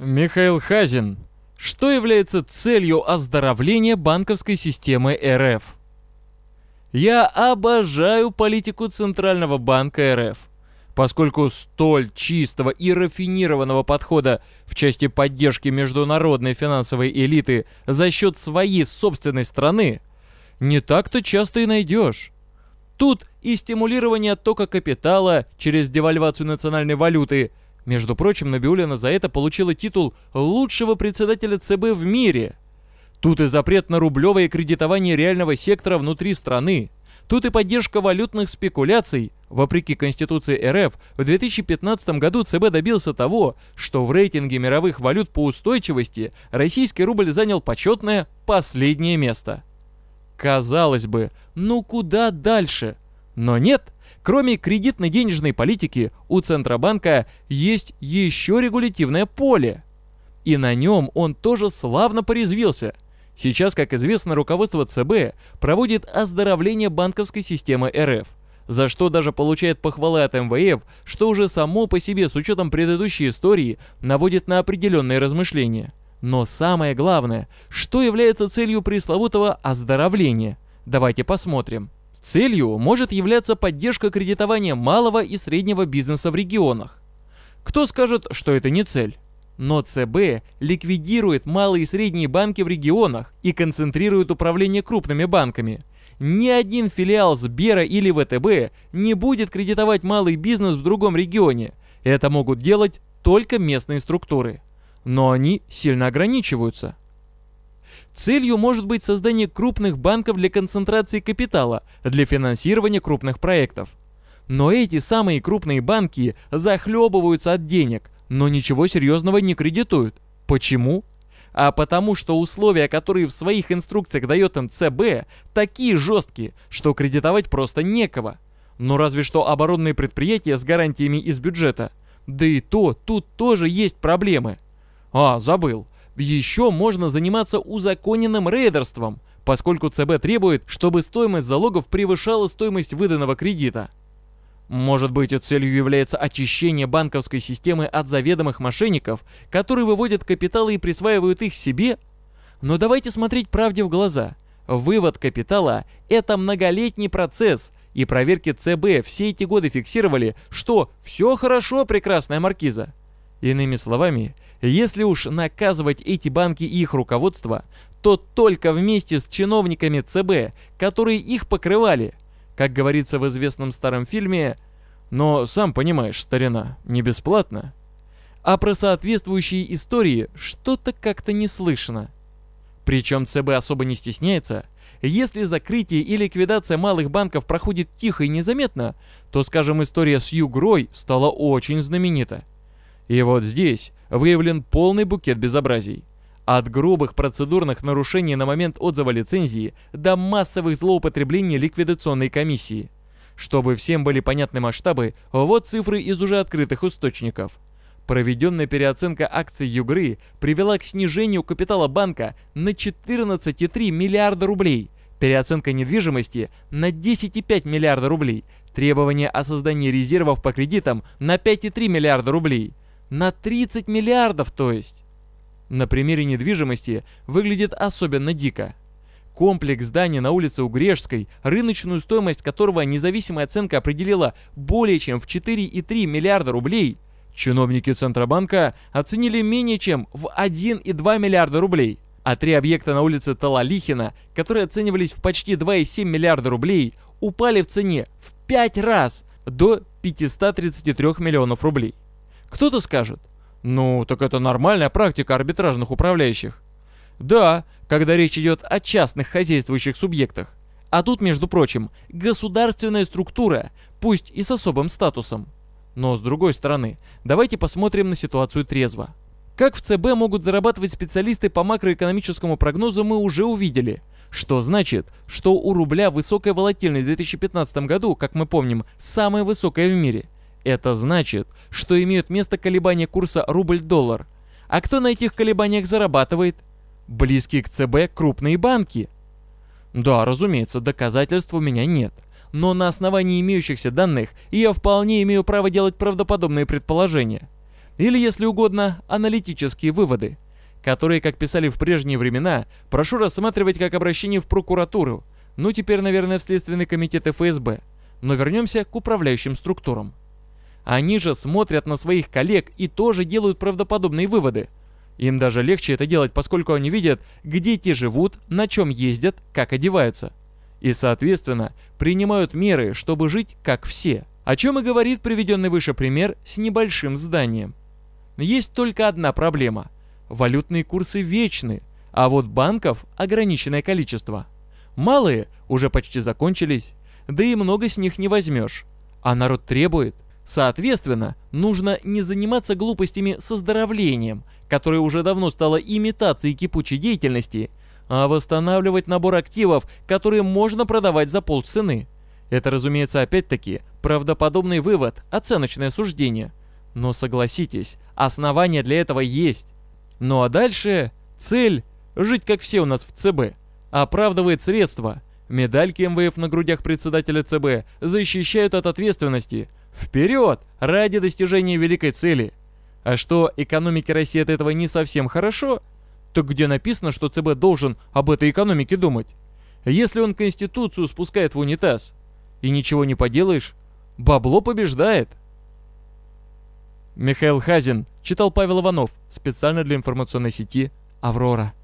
Михаил Хазин. Что является целью оздоровления банковской системы РФ? Я обожаю политику Центрального банка РФ. Поскольку столь чистого и рафинированного подхода в части поддержки международной финансовой элиты за счет своей собственной страны не так-то часто и найдешь. Тут и стимулирование оттока капитала через девальвацию национальной валюты – между прочим, Набиулина за это получила титул лучшего председателя ЦБ в мире. Тут и запрет на рублевое кредитование реального сектора внутри страны. Тут и поддержка валютных спекуляций. Вопреки Конституции РФ, в 2015 году ЦБ добился того, что в рейтинге мировых валют по устойчивости российский рубль занял почетное последнее место. Казалось бы, ну куда дальше – но нет, кроме кредитно-денежной политики у Центробанка есть еще регулятивное поле. И на нем он тоже славно порезвился. Сейчас, как известно, руководство ЦБ проводит оздоровление банковской системы РФ – за что даже получает похвалы от МВФ, что уже само по себе с учетом предыдущей истории наводит на определенные размышления. Но самое главное, что является целью пресловутого оздоровления? Давайте посмотрим. Целью может являться поддержка кредитования малого и среднего бизнеса в регионах. Кто скажет, что это не цель? Но ЦБ ликвидирует малые и средние банки в регионах и концентрирует управление крупными банками. Ни один филиал Сбера или ВТБ не будет кредитовать малый бизнес в другом регионе. Это могут делать только местные структуры. Но они сильно ограничиваются – Целью может быть создание крупных банков для концентрации капитала, для финансирования крупных проектов. Но эти самые крупные банки захлебываются от денег, но ничего серьезного не кредитуют. Почему? А потому что условия, которые в своих инструкциях дает МЦБ, такие жесткие, что кредитовать просто некого. Но разве что оборонные предприятия с гарантиями из бюджета. Да и то, тут тоже есть проблемы. А, забыл. Еще можно заниматься узаконенным рейдерством, поскольку ЦБ требует, чтобы стоимость залогов превышала стоимость выданного кредита. Может быть, и целью является очищение банковской системы от заведомых мошенников, которые выводят капиталы и присваивают их себе? Но давайте смотреть правде в глаза. Вывод капитала – это многолетний процесс, и проверки ЦБ все эти годы фиксировали, что «все хорошо, прекрасная маркиза». Иными словами, если уж наказывать эти банки и их руководство, то только вместе с чиновниками ЦБ, которые их покрывали. Как говорится в известном старом фильме, но сам понимаешь, старина, не бесплатно. А про соответствующие истории что-то как-то не слышно. Причем ЦБ особо не стесняется. Если закрытие и ликвидация малых банков проходит тихо и незаметно, то, скажем, история с Югрой стала очень знаменита. И вот здесь выявлен полный букет безобразий. От грубых процедурных нарушений на момент отзыва лицензии до массовых злоупотреблений ликвидационной комиссии. Чтобы всем были понятны масштабы, вот цифры из уже открытых источников. Проведенная переоценка акций Югры привела к снижению капитала банка на 14,3 миллиарда рублей, переоценка недвижимости на 10,5 миллиарда рублей, требования о создании резервов по кредитам на 5,3 миллиарда рублей – на 30 миллиардов, то есть. На примере недвижимости выглядит особенно дико. Комплекс зданий на улице Угрешской, рыночную стоимость которого независимая оценка определила более чем в 4,3 миллиарда рублей, чиновники Центробанка оценили менее чем в 1,2 миллиарда рублей. А три объекта на улице Талалихина, которые оценивались в почти 2,7 миллиарда рублей, упали в цене в 5 раз до 533 миллионов рублей. Кто-то скажет, ну, так это нормальная практика арбитражных управляющих. Да, когда речь идет о частных хозяйствующих субъектах. А тут, между прочим, государственная структура, пусть и с особым статусом. Но с другой стороны, давайте посмотрим на ситуацию трезво. Как в ЦБ могут зарабатывать специалисты по макроэкономическому прогнозу мы уже увидели. Что значит, что у рубля высокая волатильность в 2015 году, как мы помним, самая высокая в мире – это значит, что имеют место колебания курса рубль-доллар. А кто на этих колебаниях зарабатывает? Близкие к ЦБ крупные банки. Да, разумеется, доказательств у меня нет. Но на основании имеющихся данных я вполне имею право делать правдоподобные предположения. Или, если угодно, аналитические выводы, которые, как писали в прежние времена, прошу рассматривать как обращение в прокуратуру, ну теперь, наверное, в Следственный комитет ФСБ. Но вернемся к управляющим структурам. Они же смотрят на своих коллег и тоже делают правдоподобные выводы. Им даже легче это делать, поскольку они видят, где те живут, на чем ездят, как одеваются. И, соответственно, принимают меры, чтобы жить как все. О чем и говорит приведенный выше пример с небольшим зданием. Есть только одна проблема. Валютные курсы вечны, а вот банков ограниченное количество. Малые уже почти закончились, да и много с них не возьмешь. А народ требует. Соответственно, нужно не заниматься глупостями с оздоровлением, которое уже давно стало имитацией кипучей деятельности, а восстанавливать набор активов, которые можно продавать за полцены. Это, разумеется, опять-таки правдоподобный вывод, оценочное суждение. Но согласитесь, основания для этого есть. Ну а дальше цель – жить как все у нас в ЦБ. Оправдывает средства. Медальки МВФ на грудях председателя ЦБ защищают от ответственности – Вперед! Ради достижения великой цели! А что экономике России от этого не совсем хорошо, так где написано, что ЦБ должен об этой экономике думать? Если он Конституцию спускает в унитаз и ничего не поделаешь, бабло побеждает. Михаил Хазин читал Павел Иванов специально для информационной сети «Аврора».